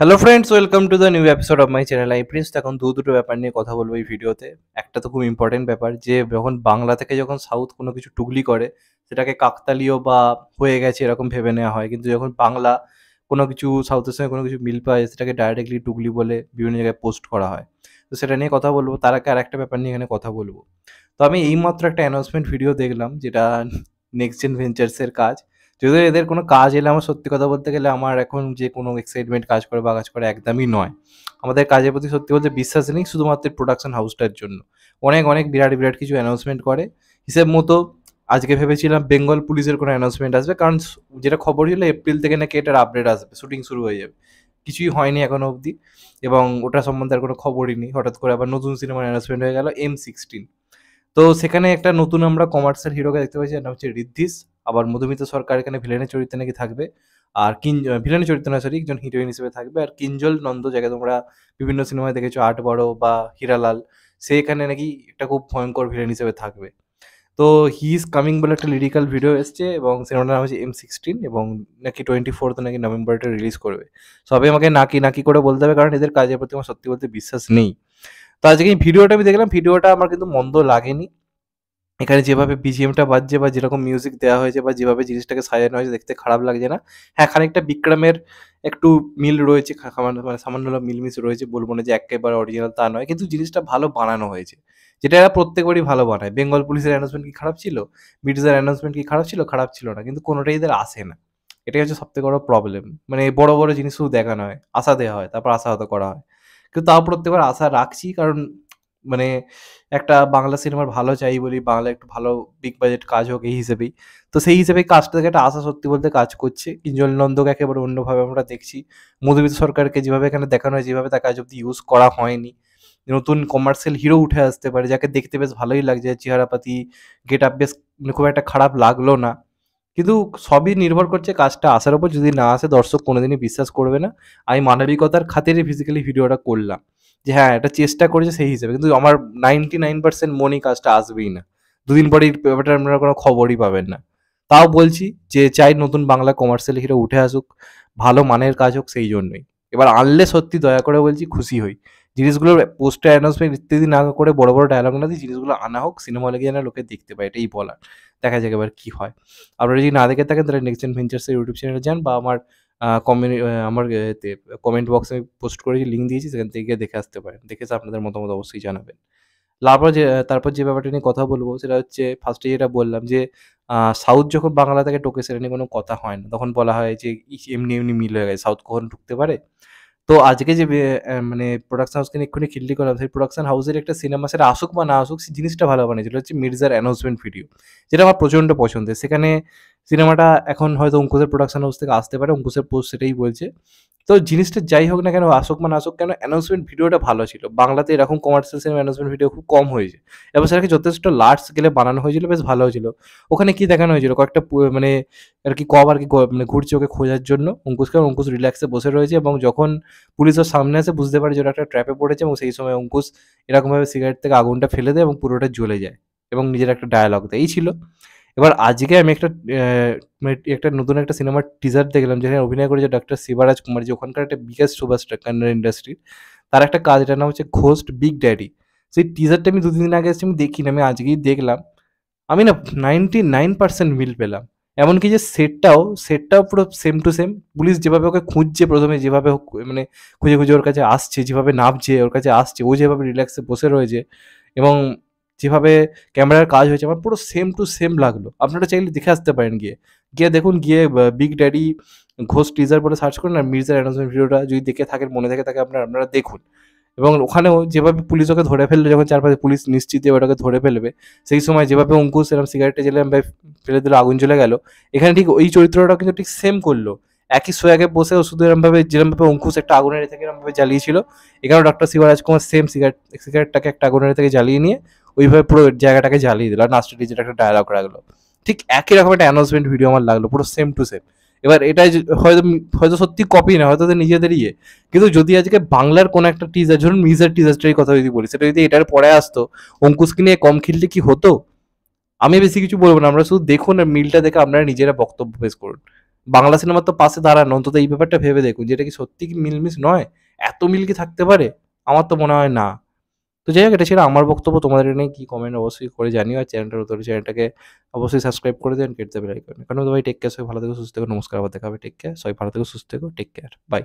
hello friends welcome to the new episode of my channel I Prince এখন দু দুটো ব্যাপার নিয়ে কথা বলবো এই ভিডিওতে একটা তো খুব ইম্পর্টেন্ট ব্যাপার যে যখন বাংলা থেকে যখন সাউথ কোনো কিছু টুগলি করে সেটাকে কাকতালীয় বা হয়ে গেছে এরকম ভেবে নেওয়া হয় কিন্তু যখন বাংলা কোনো কিছু সাউথের সঙ্গে কোনো কিছু মিল পায় সেটাকে ডাইরেক্টলি টুগলি বলে বিভিন্ন জায়গায় পোস্ট করা হয় তো সেটা নিয়ে কথা বলবো তার আগে আর একটা ব্যাপার নিয়ে এখানে কথা বলবো তো আমি এইমাত্র একটা অ্যানাউন্সমেন্ট ভিডিও দেখলাম যেটা নেক্সট জেন ভেঞ্চার্সের কাজ যদিও এদের কোনো কাজ এলে আমার সত্যি কথা বলতে গেলে আমার এখন যে কোনো এক্সাইটমেন্ট কাজ করে বা কাজ করে একদমই নয় আমাদের কাজের প্রতি সত্যি বলতে বিশ্বাস নেই শুধুমাত্র প্রোডাকশন হাউসটার জন্য অনেক অনেক বিরাট বিরাট কিছু অ্যানাউন্সমেন্ট করে হিসেব মতো আজকে ভেবেছিলাম বেঙ্গল পুলিশের কোনো অ্যানাউন্সমেন্ট আসবে কারণ যেটা খবর ছিল এপ্রিল থেকে নাকি এটার আপডেট আসবে শুটিং শুরু হয়ে যাবে কিছুই হয়নি এখনো অবধি এবং ওটা সম্বন্ধে আর কোনো খবরই নেই হঠাৎ করে আবার নতুন সিনেমার অ্যানাউন্সমেন্ট হয়ে গেল এম সিক্সটিন তো সেখানে একটা নতুন আমরা কমার্শিয়াল হিরোকে দেখতে পাচ্ছি নাম হচ্ছে রিদ্ধিস আবার মধুমিতা সরকার এখানে ভিলেনের চরিত্রে নাকি থাকবে আর কিন ভিলেনের চরিত্র না সরি একজন হিরোইন হিসেবে থাকবে আর কিঞ্জল নন্দ যাকে তোমরা বিভিন্ন সিনেমায় দেখেছো আট বড় বা হীরালাল সে এখানে নাকি একটা খুব ভয়ঙ্কর ভিলেন হিসেবে থাকবে তো হি ইজ কামিং বলে একটা লিরিক্যাল ভিডিও এসছে এবং সিনেমাটার নাম হচ্ছে এম সিক্সটিন এবং নাকি টোয়েন্টি ফোর্থ নাকি নভেম্বর এটা রিলিজ করবে সবাই আমাকে নাকি নাকি করে বলতে হবে কারণ এদের কাজের প্রতি আমার সত্যি বলতে বিশ্বাস নেই তো আজকে এই ভিডিওটা আমি দেখলাম ভিডিওটা আমার কিন্তু মন্দ লাগেনি এখানে যেভাবে বিজিএমটা বাজছে বা যেরকম মিউজিক দেওয়া হয়েছে বা যেভাবে জিনিসটাকে সাজানো হয়েছে দেখতে খারাপ লাগছে না হ্যাঁ খানিকটা বিক্রমের একটু মিল রয়েছে মানে সামান্য মিলমিশ রয়েছে বলবো না যে একেবারে অরিজিনাল তা নয় কিন্তু জিনিসটা ভালো বানানো হয়েছে যেটা এরা প্রত্যেকবারই ভালো বানায় বেঙ্গল পুলিশের অ্যানাউন্সমেন্ট কি খারাপ ছিল ব্রিটিশের অ্যানাউন্সমেন্ট কি খারাপ ছিল খারাপ ছিল না কিন্তু কোনোটাই এদের আসে না এটাই হচ্ছে সবথেকে বড় প্রবলেম মানে বড় বড় জিনিস শুধু দেখানো হয় আশা দেওয়া হয় তারপর আশাহত করা হয় কিন্তু তাও প্রত্যেকবার আশা রাখছি কারণ মানে একটা বাংলা সিনেমার ভালো চাই বলি বাংলা একটু ভালো বিগ বাজেট কাজ হোক এই হিসেবেই তো সেই হিসেবে কাজটা থেকে একটা আশা সত্যি বলতে কাজ করছে কিঞ্জল নন্দকে একেবারে অন্যভাবে আমরা দেখছি মধুমিত সরকারকে যেভাবে এখানে দেখানো হয় যেভাবে তাকে আজ অব্দি ইউজ করা হয়নি নতুন কমার্শিয়াল হিরো উঠে আসতে পারে যাকে দেখতে বেশ ভালোই লাগছে চেহারাপাতি গেট আপ বেশ মানে খুব একটা খারাপ লাগলো না কিন্তু সবই নির্ভর করছে কাজটা আসার উপর যদি না আসে দর্শক কোনোদিনই বিশ্বাস করবে না আমি মানবিকতার খাতিরে ফিজিক্যালি ভিডিওটা করলাম যে হ্যাঁ এটা চেষ্টা করেছে সেই হিসেবে কিন্তু আমার নাইনটি নাইন পার্সেন্ট মনি কাজটা আসবেই না দুদিন পরে পেপারটা আপনারা কোনো খবরই পাবেন না তাও বলছি যে চাই নতুন বাংলা কমার্শিয়াল হিরো উঠে আসুক ভালো মানের কাজ হোক সেই জন্যই এবার আনলে সত্যি দয়া করে বলছি খুশি হই জিনিসগুলো পোস্টার অ্যানাউন্সমেন্ট ইত্যাদি না করে বড় বড় ডায়লগ না দিয়ে জিনিসগুলো আনা হোক সিনেমা হলে যেন লোকে দেখতে পায় এটাই বলার দেখা যাক এবার কী হয় আপনারা যদি না দেখে থাকেন তাহলে নেক্সট জেন ভেঞ্চার্সের ইউটিউব চ্যানেলে যান বা আমার আমার কমেন্ট বক্সে পোস্ট করেছি লিঙ্ক দিয়েছি সেখান থেকে দেখে আসতে পারেন দেখে আপনাদের মতামত অবশ্যই জানাবেন তারপর যে তারপর যে ব্যাপারটা নিয়ে কথা বলবো সেটা হচ্ছে ফার্স্টে যেটা বললাম যে সাউথ যখন বাংলা থেকে টোকে সেটা নিয়ে কোনো কথা হয় না তখন বলা হয় যে এমনি এমনি মিল হয়ে গেছে সাউথ কখন ঢুকতে পারে তো আজকে যে মানে প্রোডাকশন হাউসকে এক্ষুনি খিল্লি করলাম সেই প্রোডাকশন হাউসের একটা সিনেমা সেটা আসুক বা না আসুক সেই জিনিসটা ভালো বানিয়েছিল হচ্ছে মির্জার অ্যানাউন্সমেন্ট ভিডিও যেটা আমার প্রচণ্ড পছন্দের সেখানে সিনেমাটা এখন হয়তো অঙ্কুশের প্রোডাকশন হাউস থেকে আসতে পারে অঙ্কুশের পোস্ট সেটাই বলছে তো জিনিসটা যাই হোক না কেন আসুক মানে আসুক কেন অ্যানাউন্সমেন্ট ভিডিওটা ভালো ছিল বাংলাতে এরকম কমার্শিয়াল সিনেমা অ্যানাউন্সমেন্ট ভিডিও খুব কম হয়েছে এবার সেটাকে যথেষ্ট লার্জ স্কেলে বানানো হয়েছিল বেশ ভালো হয়েছিল ওখানে কি দেখানো হয়েছিল কয়েকটা মানে আর কি কব আর কি মানে ঘুরছে ওকে খোঁজার জন্য অঙ্কুশকে অঙ্কুশ রিল্যাক্সে বসে রয়েছে এবং যখন পুলিশ ওর সামনে আসে বুঝতে পারে যে একটা ট্র্যাপে পড়েছে এবং সেই সময় অঙ্কুশ এরকমভাবে সিগারেট থেকে আগুনটা ফেলে দেয় এবং পুরোটা জ্বলে যায় এবং নিজের একটা ডায়ালগ দেয় এই ছিল এবার আজকে আমি একটা মানে একটা নতুন একটা সিনেমার টিজার দেখলাম যেখানে অভিনয় করেছে ডক্টর শিবারাজ কুমার যে ওখানকার একটা বিগেস্ট সুপারস্টার কান্নার ইন্ডাস্ট্রির তার একটা কাজ এটা নাম হচ্ছে ঘোস্ট বিগ ড্যাডি সেই টিজারটা আমি দুদিন আগে এসে আমি দেখিনি আমি আজকেই দেখলাম আমি না নাইনটি নাইন পার্সেন্ট মিল পেলাম এমনকি যে সেটটাও সেটটাও পুরো সেম টু সেম পুলিশ যেভাবে ওকে খুঁজছে প্রথমে যেভাবে মানে খুঁজে খুঁজে ওর কাছে আসছে যেভাবে নামছে ওর কাছে আসছে ও যেভাবে রিল্যাক্সে বসে রয়েছে এবং যেভাবে ক্যামেরার কাজ হয়েছে আমার পুরো সেম টু সেম লাগলো আপনারা চাইলে দেখে আসতে পারেন গিয়ে গিয়ে দেখুন গিয়ে বিগ ড্যাডি ঘোষ টিজার বলে সার্চ করুন আর মির্জার অ্যানাউন্সমেন্ট ভিডিওটা যদি দেখে থাকেন মনে থাকে তাকে আপনারা আপনারা দেখুন এবং ওখানেও যেভাবে পুলিশ ওকে ধরে ফেললো যখন চারপাশে পুলিশ নিশ্চিত ওটাকে ধরে ফেলবে সেই সময় যেভাবে অঙ্কুশ এরকম সিগারেটে জেলে ভাই ফেলে দিল আগুন চলে গেল এখানে ঠিক ওই চরিত্রটা কিন্তু ঠিক সেম করলো একই সোয়াগে বসে শুধু এরমভাবে যেরমভাবে অঙ্কুশ একটা আগুনের থেকে এরমভাবে জ্বালিয়েছিল এখানেও doctor Shivraj Kumar same cigarette সিগারেটটাকে একটা আগুনের থেকে জ্বালিয়ে নিয়ে ওইভাবে পুরো জায়গাটাকে জ্বালিয়ে দিল আর নাস্টার ডিজের একটা ডায়লগ রাখলো ঠিক একই রকম একটা অ্যানাউন্সমেন্ট ভিডিও আমার লাগলো পুরো সেম টু সেম এবার এটাই হয়তো হয়তো সত্যি কপি না হয়তো নিজেদের ইয়ে কিন্তু যদি আজকে বাংলার কোনো একটা টিজার ধরুন মিজার টিজারটারই কথা যদি বলি সেটা যদি এটার পরে আসতো অঙ্কুশকে নিয়ে কম খেললে কি হতো আমি বেশি কিছু বলবো না আমরা শুধু দেখুন আর মিলটা দেখে আপনারা নিজেরা বক্তব্য পেশ করুন বাংলা সিনেমার তো পাশে দাঁড়ান অন্তত এই ব্যাপারটা ভেবে দেখুন যেটা কি সত্যি কি মিলমিস নয় এত মিল কি থাকতে পারে আমার তো মনে হয় না তো যাই হোক এটা ছিল আমার বক্তব্য তোমাদের নিয়ে কী কমেন্ট অবশ্যই করে জানিও আর চ্যানেলটা উত্তর চ্যানেলটাকে অবশ্যই সাবস্ক্রাইব করে দেন কেটে দেবে লাইক কারণ তোমার টেক কেয়ার সবাই ভালো থেকে সুস্থ থেকো নমস্কার আবার দেখা হবে টেক কেয়ার সবাই ভালো থেকে সুস্থ থেকো টেক কেয়ার বাই